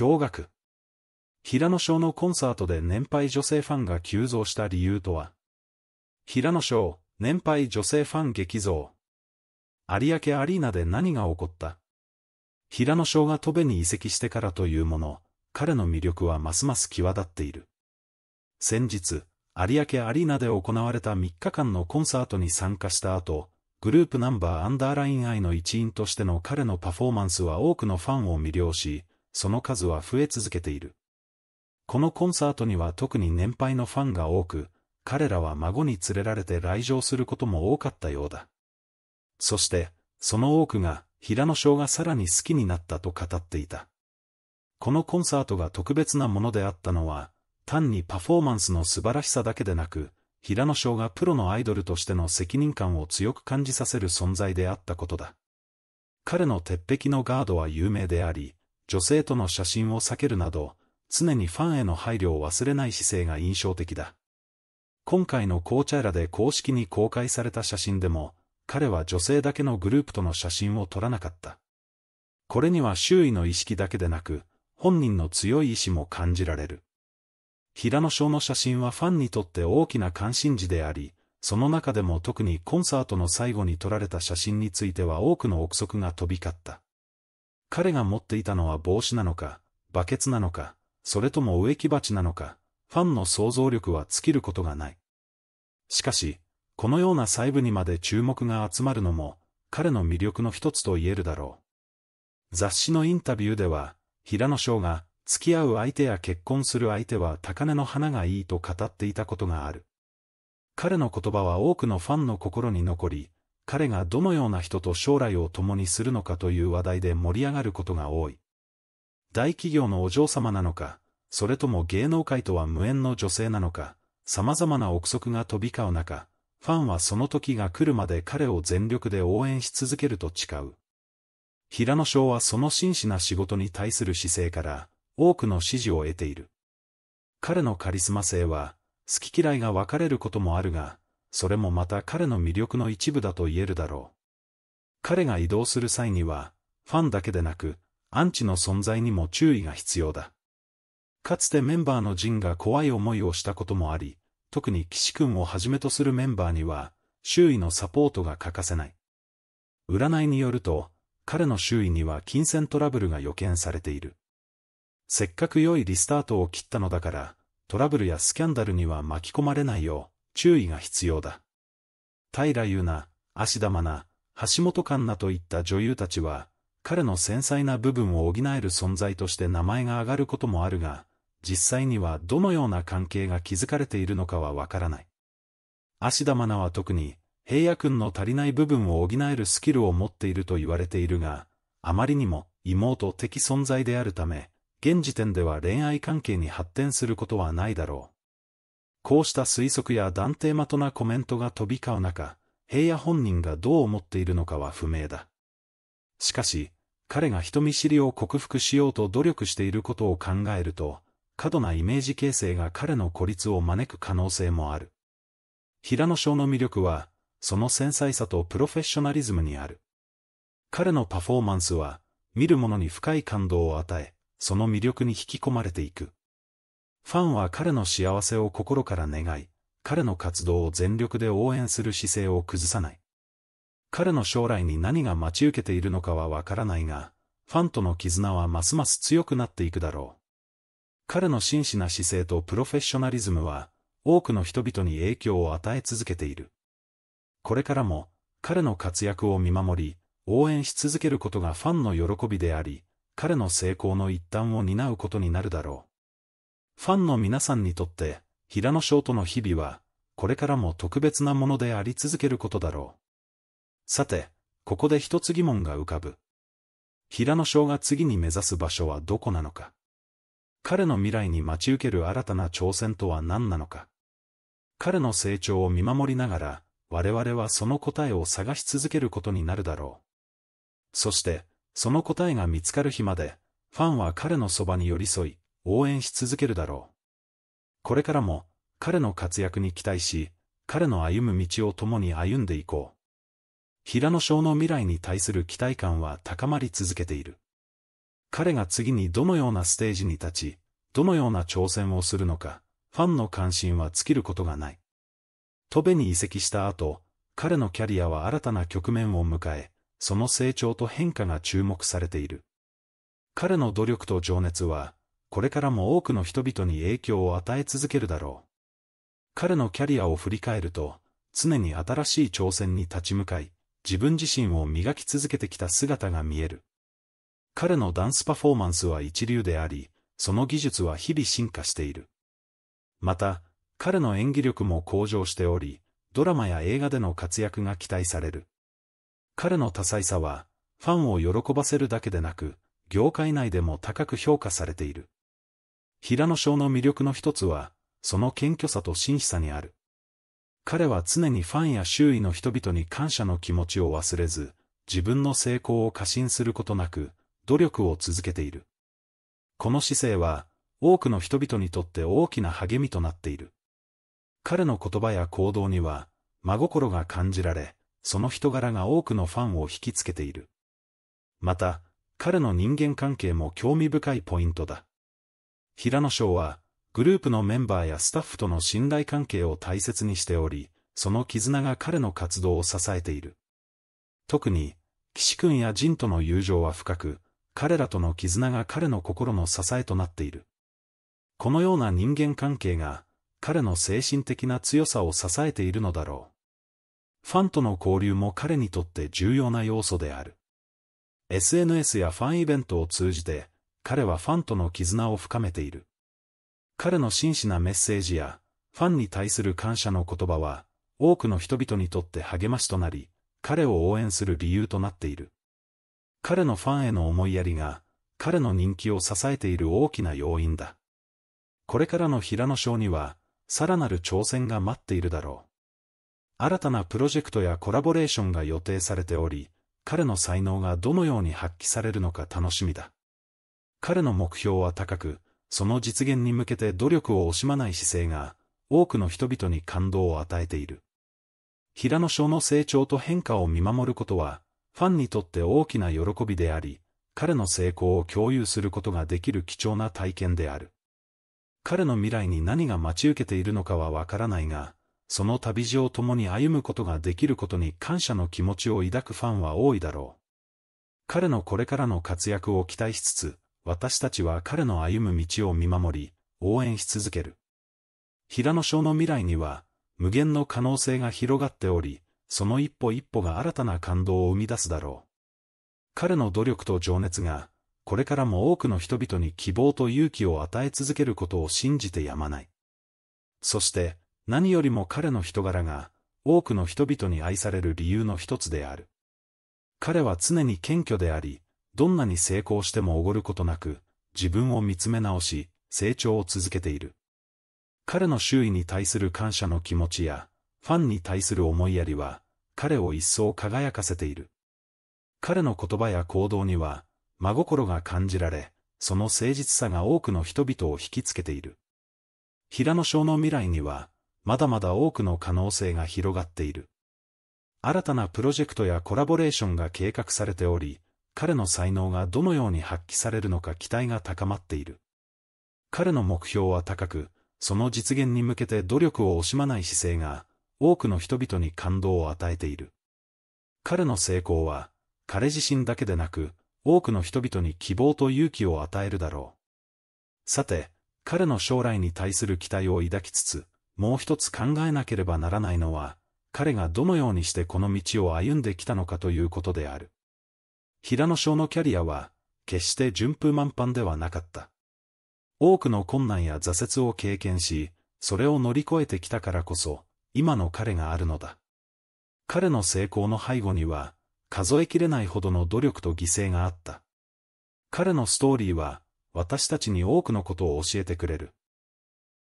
驚愕。平野翔のコンサートで年配女性ファンが急増した理由とは平野翔、年配女性ファン激増。有明アリーナで何が起こった平野翔が戸部に移籍してからというもの、彼の魅力はますます際立っている。先日、有明アリーナで行われた3日間のコンサートに参加した後、グループナンバーアンダーライン愛の一員としての彼のパフォーマンスは多くのファンを魅了し、その数は増え続けている。このコンサートには特に年配のファンが多く、彼らは孫に連れられて来場することも多かったようだ。そして、その多くが、平野翔がさらに好きになったと語っていた。このコンサートが特別なものであったのは、単にパフォーマンスの素晴らしさだけでなく、平野翔がプロのアイドルとしての責任感を強く感じさせる存在であったことだ。彼の鉄壁のガードは有名であり、女性との写真を避けるなど、常にファンへの配慮を忘れない姿勢が印象的だ。今回の紅茶らで公式に公開された写真でも、彼は女性だけのグループとの写真を撮らなかった。これには周囲の意識だけでなく、本人の強い意志も感じられる。平野翔の写真はファンにとって大きな関心事であり、その中でも特にコンサートの最後に撮られた写真については多くの憶測が飛び交った。彼が持っていたのは帽子なのか、バケツなのか、それとも植木鉢なのか、ファンの想像力は尽きることがない。しかし、このような細部にまで注目が集まるのも、彼の魅力の一つと言えるだろう。雑誌のインタビューでは、平野翔が、付き合う相手や結婚する相手は高嶺の花がいいと語っていたことがある。彼の言葉は多くのファンの心に残り、彼がどのような人と将来を共にするのかという話題で盛り上がることが多い。大企業のお嬢様なのか、それとも芸能界とは無縁の女性なのか、様々な憶測が飛び交う中、ファンはその時が来るまで彼を全力で応援し続けると誓う。平野翔はその真摯な仕事に対する姿勢から、多くの支持を得ている。彼のカリスマ性は、好き嫌いが分かれることもあるが、それもまた彼の魅力の一部だと言えるだろう。彼が移動する際には、ファンだけでなく、アンチの存在にも注意が必要だ。かつてメンバーのジンが怖い思いをしたこともあり、特に岸君をはじめとするメンバーには、周囲のサポートが欠かせない。占いによると、彼の周囲には金銭トラブルが予見されている。せっかく良いリスタートを切ったのだから、トラブルやスキャンダルには巻き込まれないよう。注意が必要だ。平優奈、芦田愛菜、橋本環奈といった女優たちは、彼の繊細な部分を補える存在として名前が挙がることもあるが、実際にはどのような関係が築かれているのかはわからない。芦田愛菜は特に、平野君の足りない部分を補えるスキルを持っていると言われているが、あまりにも妹的存在であるため、現時点では恋愛関係に発展することはないだろう。こうした推測や断定まとなコメントが飛び交う中、平野本人がどう思っているのかは不明だ。しかし、彼が人見知りを克服しようと努力していることを考えると、過度なイメージ形成が彼の孤立を招く可能性もある。平野翔の魅力は、その繊細さとプロフェッショナリズムにある。彼のパフォーマンスは、見る者に深い感動を与え、その魅力に引き込まれていく。ファンは彼の幸せを心から願い、彼の活動を全力で応援する姿勢を崩さない。彼の将来に何が待ち受けているのかはわからないが、ファンとの絆はますます強くなっていくだろう。彼の真摯な姿勢とプロフェッショナリズムは、多くの人々に影響を与え続けている。これからも、彼の活躍を見守り、応援し続けることがファンの喜びであり、彼の成功の一端を担うことになるだろう。ファンの皆さんにとって、平野翔との日々は、これからも特別なものであり続けることだろう。さて、ここで一つ疑問が浮かぶ。平野翔が次に目指す場所はどこなのか彼の未来に待ち受ける新たな挑戦とは何なのか彼の成長を見守りながら、我々はその答えを探し続けることになるだろう。そして、その答えが見つかる日まで、ファンは彼のそばに寄り添い、応援し続けるだろう。これからも、彼の活躍に期待し、彼の歩む道を共に歩んでいこう。平野翔の未来に対する期待感は高まり続けている。彼が次にどのようなステージに立ち、どのような挑戦をするのか、ファンの関心は尽きることがない。戸部に移籍した後、彼のキャリアは新たな局面を迎え、その成長と変化が注目されている。彼の努力と情熱は、これからも多くの人々に影響を与え続けるだろう。彼のキャリアを振り返ると、常に新しい挑戦に立ち向かい、自分自身を磨き続けてきた姿が見える。彼のダンスパフォーマンスは一流であり、その技術は日々進化している。また、彼の演技力も向上しており、ドラマや映画での活躍が期待される。彼の多彩さは、ファンを喜ばせるだけでなく、業界内でも高く評価されている。平野翔の魅力の一つは、その謙虚さと真摯さにある。彼は常にファンや周囲の人々に感謝の気持ちを忘れず、自分の成功を過信することなく、努力を続けている。この姿勢は、多くの人々にとって大きな励みとなっている。彼の言葉や行動には、真心が感じられ、その人柄が多くのファンを引きつけている。また、彼の人間関係も興味深いポイントだ。平野賞は、グループのメンバーやスタッフとの信頼関係を大切にしており、その絆が彼の活動を支えている。特に、岸君や仁との友情は深く、彼らとの絆が彼の心の支えとなっている。このような人間関係が、彼の精神的な強さを支えているのだろう。ファンとの交流も彼にとって重要な要素である。SNS やファンイベントを通じて、彼はファンとの絆を深めている。彼の真摯なメッセージや、ファンに対する感謝の言葉は、多くの人々にとって励ましとなり、彼を応援する理由となっている。彼のファンへの思いやりが、彼の人気を支えている大きな要因だ。これからの平野賞には、さらなる挑戦が待っているだろう。新たなプロジェクトやコラボレーションが予定されており、彼の才能がどのように発揮されるのか楽しみだ。彼の目標は高く、その実現に向けて努力を惜しまない姿勢が、多くの人々に感動を与えている。平野翔の成長と変化を見守ることは、ファンにとって大きな喜びであり、彼の成功を共有することができる貴重な体験である。彼の未来に何が待ち受けているのかはわからないが、その旅路を共に歩むことができることに感謝の気持ちを抱くファンは多いだろう。彼のこれからの活躍を期待しつつ、私たちは彼の歩む道を見守り、応援し続ける。平野翔の未来には、無限の可能性が広がっており、その一歩一歩が新たな感動を生み出すだろう。彼の努力と情熱が、これからも多くの人々に希望と勇気を与え続けることを信じてやまない。そして、何よりも彼の人柄が、多くの人々に愛される理由の一つである。彼は常に謙虚であり、どんなに成功してもおごることなく、自分を見つめ直し、成長を続けている。彼の周囲に対する感謝の気持ちや、ファンに対する思いやりは、彼を一層輝かせている。彼の言葉や行動には、真心が感じられ、その誠実さが多くの人々を引きつけている。平野翔の未来には、まだまだ多くの可能性が広がっている。新たなプロジェクトやコラボレーションが計画されており、彼の才能がどのように発揮されるのか期待が高まっている。彼の目標は高く、その実現に向けて努力を惜しまない姿勢が、多くの人々に感動を与えている。彼の成功は、彼自身だけでなく、多くの人々に希望と勇気を与えるだろう。さて、彼の将来に対する期待を抱きつつ、もう一つ考えなければならないのは、彼がどのようにしてこの道を歩んできたのかということである。平野翔のキャリアは、決して順風満帆ではなかった。多くの困難や挫折を経験し、それを乗り越えてきたからこそ、今の彼があるのだ。彼の成功の背後には、数えきれないほどの努力と犠牲があった。彼のストーリーは、私たちに多くのことを教えてくれる。